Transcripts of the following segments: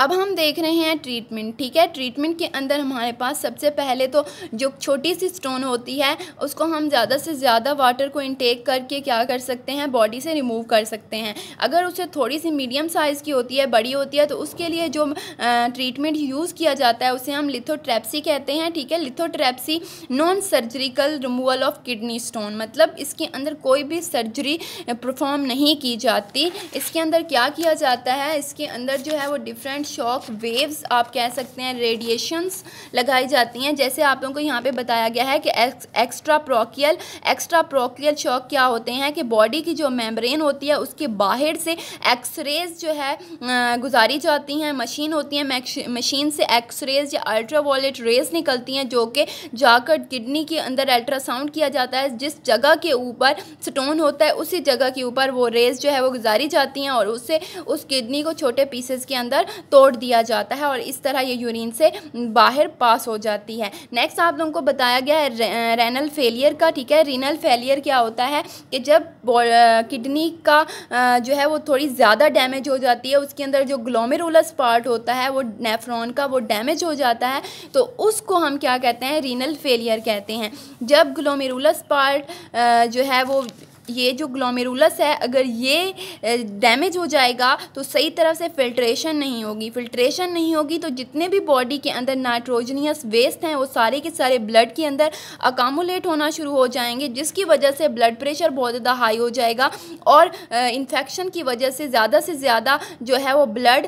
अब हम देख रहे हैं ट्रीटमेंट ठीक है ट्रीटमेंट के अंदर हमारे पास सबसे पहले तो जो छोटी सी स्टोन होती है उसको हम ज़्यादा से ज़्यादा वाटर को इनटेक करके क्या कर सकते हैं बॉडी से रिमूव कर सकते हैं अगर उसे थोड़ी सी मीडियम साइज़ की होती है बड़ी होती है तो उसके लिए जो ट्रीटमेंट यूज़ किया जाता है उसे हम लिथोट्रैप्सी कहते हैं ठीक है lithotripsy non surgical removal of kidney stone मतलब इसके अंदर कोई भी सर्जरी परफॉर्म नहीं की जाती इसके अंदर क्या किया जाता है इसके अंदर जो है वो डिफरेंट शॉक वेव्स आप कह सकते हैं रेडिएशंस लगाई जाती हैं जैसे आप लोगों को यहाँ पे बताया गया है कि extracorporeal extracorporeal shock क्या होते हैं कि बॉडी की जो मेम्ब्रेन होती है उसके बाहर से एक्सरेज जो है गुजारी जाती हैं मशीन होती है मशीन से एक्सरेज या अल्ट्रा रेज निकलती हैं जो कि जाकर किडनी के अंदर अल्ट्रासाउंड किया जाता है जिस जगह के ऊपर स्टोन होता है उसी जगह के ऊपर वो रेज जो है वो गुजारी जाती हैं और उससे उस किडनी को छोटे पीसेस के अंदर तो तोड़ दिया जाता है और इस तरह ये यूरिन से बाहर पास हो जाती है नेक्स्ट आप लोगों को बताया गया है रे, रेनल फेलियर का ठीक है रीनल फेलियर क्या होता है कि जब किडनी का जो है वो थोड़ी ज़्यादा डैमेज हो जाती है उसके अंदर जो ग्लोमेरुलस पार्ट होता है वो नेफ्रॉन का वो डैमेज हो जाता है तो उसको हम क्या कहते हैं रीनल फेलियर कहते हैं जब ग्लोमेरुलस पार्ट जो है वो ये जो ग्लोमेरुलस है अगर ये डैमेज हो जाएगा तो सही तरह से फिल्ट्रेशन नहीं होगी फिल्ट्रेशन नहीं होगी तो जितने भी बॉडी के अंदर नाइट्रोजनियस वेस्ट हैं वो सारे के सारे ब्लड के अंदर अकामुलेट होना शुरू हो जाएंगे जिसकी वजह से ब्लड प्रेशर बहुत ज़्यादा हाई हो जाएगा और इन्फेक्शन की वजह से ज़्यादा से ज़्यादा जो है वो ब्लड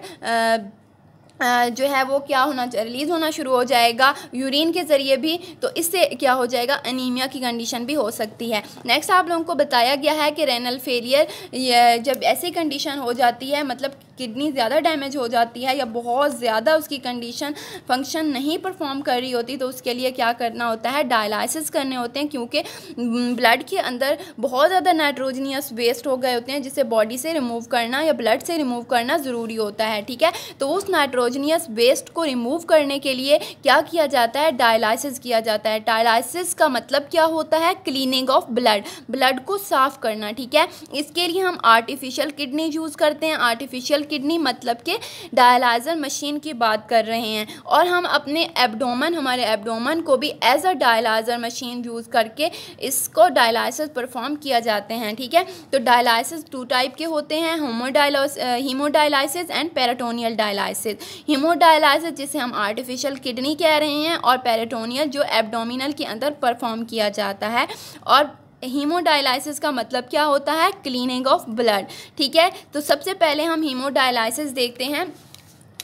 जो है वो क्या होना रिलीज़ होना शुरू हो जाएगा यूरिन के ज़रिए भी तो इससे क्या हो जाएगा अनीमिया की कंडीशन भी हो सकती है नेक्स्ट आप लोगों को बताया गया है कि रेनल फेलियर जब ऐसी कंडीशन हो जाती है मतलब किडनी ज़्यादा डैमेज हो जाती है या बहुत ज़्यादा उसकी कंडीशन फंक्शन नहीं परफॉर्म कर रही होती तो उसके लिए क्या करना होता है डायलिसिस करने होते हैं क्योंकि ब्लड के अंदर बहुत ज़्यादा नाइट्रोजनियस वेस्ट हो गए होते हैं जिसे बॉडी से रिमूव करना या ब्लड से रिमूव करना ज़रूरी होता है ठीक है तो उस नाइट्रोज हेट्रोजनियस वेस्ट को रिमूव करने के लिए क्या किया जाता है डायलाइसिस किया जाता है डायलाइसिस का मतलब क्या होता है क्लीनिंग ऑफ ब्लड ब्लड को साफ करना ठीक है इसके लिए हम आर्टिफिशियल किडनी यूज़ करते हैं आर्टिफिशियल किडनी मतलब के डायलाइजर मशीन की बात कर रहे हैं और हम अपने एबडोमन हमारे एबडोमन को भी as a dialyser machine use करके इसको डायलाइसिस परफॉर्म किया जाते हैं ठीक है तो डायलाइसिस टू टाइप के होते हैं होमोडायलो हीमोडायलाइसिस एंड पेराटोनियल डायलाइसिस हीमोडायलाइसिस जिसे हम आर्टिफिशियल किडनी कह रहे हैं और पेरेटोनियल जो एब्डोमिनल के अंदर परफॉर्म किया जाता है और हीमोडायलाइसिस का मतलब क्या होता है क्लीनिंग ऑफ ब्लड ठीक है तो सबसे पहले हम हीमोडायलाइसिस देखते हैं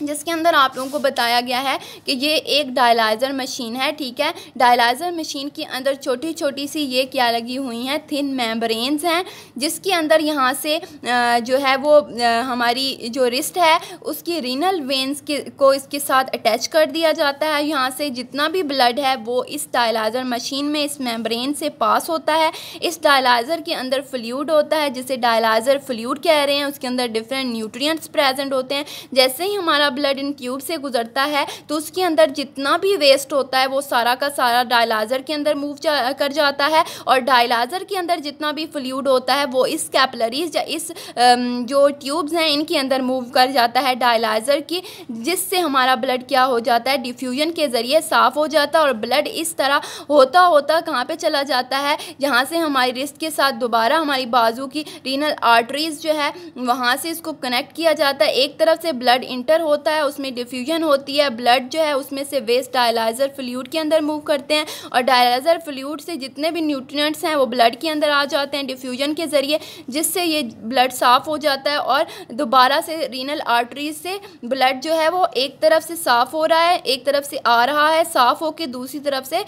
जिसके अंदर आप लोगों को बताया गया है कि ये एक डायलाइज़र मशीन है ठीक है डायलाइज़र मशीन के अंदर छोटी छोटी सी ये क्या लगी हुई हैं थिन मेम्ब्रेन्स हैं जिसके अंदर यहाँ से जो है वो हमारी जो रिस्ट है उसकी रीनल वेंस के को इसके साथ अटैच कर दिया जाता है यहाँ से जितना भी ब्लड है वो इस डायलाइज़र मशीन में इस मेम्ब्रेन से पास होता है इस डायलाइज़र के अंदर फ्लूड होता है जिसे डायलाइज़र फ्लूड कह रहे हैं उसके अंदर डिफरेंट न्यूट्रिएंट्स प्रेजेंट होते हैं जैसे ही हमारा हमारा ब्लड इन ट्यूब से गुजरता है तो उसके अंदर जितना भी वेस्ट होता है वो सारा का सारा डायलाजर के अंदर मूव जा, कर जाता है और डायलाजर के अंदर जितना भी फ्लूड होता है वो इस कैपलरीज या इस जो ट्यूब्स हैं इनके अंदर मूव कर जाता है डायलाजर की जिससे हमारा ब्लड क्या हो जाता है डिफ्यूजन के ज़रिए साफ़ हो जाता है और ब्लड इस तरह होता होता कहाँ पे चला जाता है जहाँ से हमारी रिस्क के साथ दोबारा हमारी बाजू की रीनल आर्टरीज़ जो है वहाँ से इसको कनेक्ट किया जाता है एक तरफ से ब्लड इंटर हो होता है उसमें डिफ्यूजन होती है ब्लड जो है उसमें से वेस्ट डायलाइज़र फ्लूड के अंदर मूव करते हैं और डायलाइज़र फ्लूड से जितने भी न्यूट्रिएंट्स हैं वो ब्लड के अंदर आ जाते हैं डिफ्यूजन के ज़रिए जिससे ये ब्लड साफ़ हो जाता है और दोबारा से रीनल आर्टरीज से ब्लड जो है वो एक तरफ से साफ़ हो रहा है एक तरफ से आ रहा है साफ़ होकर दूसरी तरफ से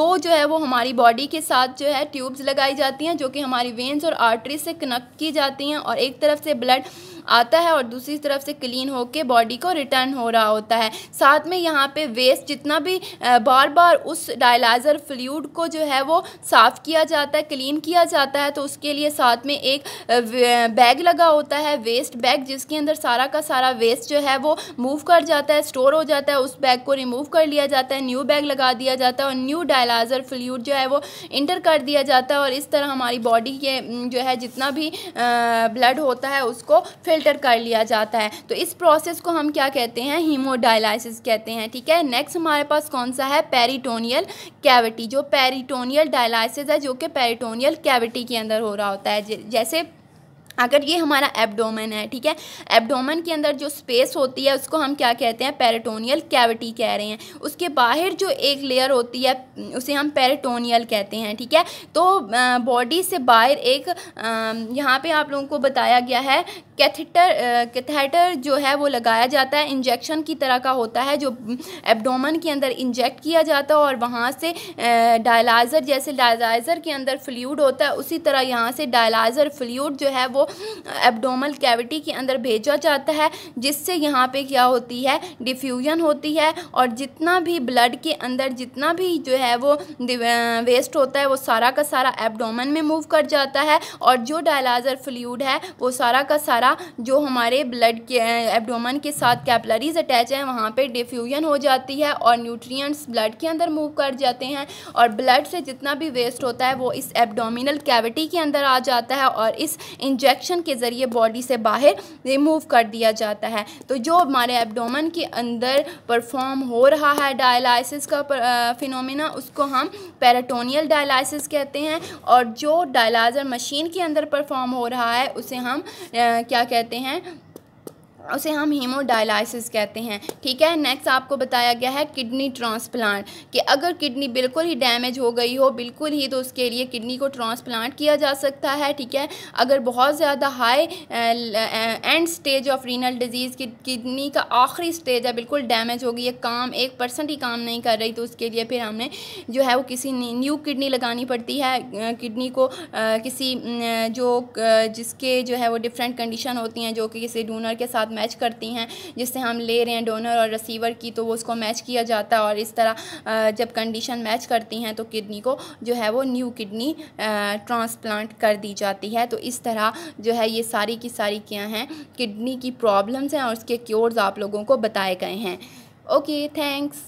दो जो है वो हमारी बॉडी के साथ जो है ट्यूब्स लगाई जाती हैं जो कि हमारी वेंस और आर्टरीज से कनेक्ट की जाती हैं और एक तरफ से ब्लड आता है और दूसरी तरफ से क्लीन होके बॉडी को रिटर्न हो रहा होता है साथ में यहाँ पे वेस्ट जितना भी बार बार उस डायलाइज़र फ्लूड को जो है वो साफ़ किया जाता है क्लीन किया जाता है तो उसके लिए साथ में एक बैग लगा होता है वेस्ट बैग जिसके अंदर सारा का सारा वेस्ट जो है वो मूव कर जाता है स्टोर हो जाता है उस बैग को रिमूव कर लिया जाता है न्यू बैग लगा दिया जाता है और न्यू डायलाइज़र फ्लूड जो है वो इंटर कर दिया जाता है और इस तरह हमारी बॉडी के जो है जितना भी ब्लड होता है उसको फिर फिल्टर कर लिया जाता है तो इस प्रोसेस को हम क्या कहते हैं हीमोडायलाइसिस कहते हैं ठीक है नेक्स्ट हमारे पास कौन सा है पेरिटोनियल कैविटी जो पेरिटोनियल डायलाइसिस है जो कि पेरिटोनियल कैविटी के अंदर हो रहा होता है जैसे अगर ये हमारा एब्डोमेन है ठीक है एब्डोमेन के अंदर जो स्पेस होती है उसको हम क्या कहते हैं पेरेटोनियल कैविटी कह रहे हैं उसके बाहर जो एक लेयर होती है उसे हम पेरेटोनियल कहते हैं ठीक है तो बॉडी से बाहर एक यहाँ पे आप लोगों को बताया गया है कैथेटर कैथेटर जो है वो लगाया जाता है इंजेक्शन की तरह का होता है जो एब्डोमन के अंदर इंजेक्ट किया जाता है और वहाँ से डायलाइज़र जैसे डायलाइज़र के अंदर फ्लूड होता है उसी तरह यहाँ से डायलाइज़र फ्लूड जो है वो एबडोमल कैविटी के अंदर भेजा जाता है जिससे यहाँ पे क्या होती है डिफ्यूजन होती है और जितना भी ब्लड के अंदर जितना भी जो है वो वेस्ट होता है वो सारा का सारा एबडोमन में मूव कर जाता है और जो डायलाजर फ्लूड है वो सारा का सारा जो हमारे ब्लड के एबडोमन के साथ कैपलरीज अटैच हैं वहाँ पे डिफ्यूजन हो जाती है और न्यूट्रिएंट्स ब्लड के अंदर मूव कर जाते हैं और ब्लड से जितना भी वेस्ट होता है वो इस एबडोमिनल कैविटी के अंदर आ जाता है और इस इंजेक्ट इंजेक्शन के ज़रिए बॉडी से बाहर रिमूव कर दिया जाता है तो जो हमारे एबडोमन के अंदर परफॉर्म हो रहा है डायलिसिस का फिनोमिना उसको हम पैराटोनियल डायलिसिस कहते हैं और जो डायलाइजर मशीन के अंदर परफॉर्म हो रहा है उसे हम आ, क्या कहते हैं उसे हम हीमोडायलिसिस कहते हैं ठीक है नेक्स्ट आपको बताया गया है किडनी ट्रांसप्लांट कि अगर किडनी बिल्कुल ही डैमेज हो गई हो बिल्कुल ही तो उसके लिए किडनी को ट्रांसप्लांट किया जा सकता है ठीक है अगर बहुत ज़्यादा high end stage of renal disease की किडनी का आखिरी स्टेज है बिल्कुल डैमेज हो गई है काम एक परसेंट ही काम नहीं कर रही तो उसके लिए फिर हमने जो है वो किसी न्यू किडनी लगानी पड़ती है किडनी को किसी जो जिसके जो है वो डिफरेंट कंडीशन होती हैं जो कि किसी डोनर के साथ मैच करती हैं जिससे हम ले रहे हैं डोनर और रिसीवर की तो वो उसको मैच किया जाता है और इस तरह जब कंडीशन मैच करती हैं तो किडनी को जो है वो न्यू किडनी ट्रांसप्लांट कर दी जाती है तो इस तरह जो है ये सारी की सारी क्या हैं किडनी की प्रॉब्लम्स हैं और उसके क्योर्स आप लोगों को बताए गए हैं ओके थैंक्स